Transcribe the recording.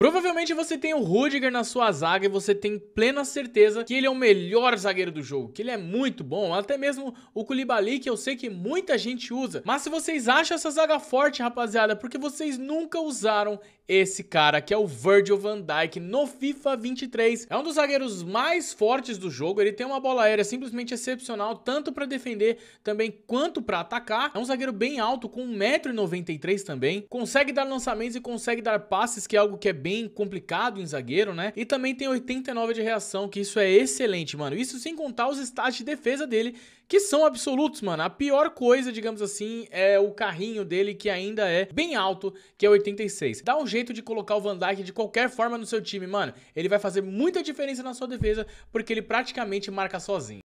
Provavelmente você tem o Rudiger na sua zaga e você tem plena certeza que ele é o melhor zagueiro do jogo, que ele é muito bom, até mesmo o Koulibaly que eu sei que muita gente usa. Mas se vocês acham essa zaga forte, rapaziada, é porque vocês nunca usaram esse cara que é o Virgil van Dijk no FIFA 23. É um dos zagueiros mais fortes do jogo, ele tem uma bola aérea simplesmente excepcional, tanto para defender também quanto para atacar. É um zagueiro bem alto, com 1,93m também, consegue dar lançamentos e consegue dar passes, que é algo que é bem bem complicado em zagueiro, né? E também tem 89 de reação, que isso é excelente, mano. Isso sem contar os stats de defesa dele, que são absolutos, mano. A pior coisa, digamos assim, é o carrinho dele, que ainda é bem alto, que é 86. Dá um jeito de colocar o Van Dijk de qualquer forma no seu time, mano. Ele vai fazer muita diferença na sua defesa, porque ele praticamente marca sozinho.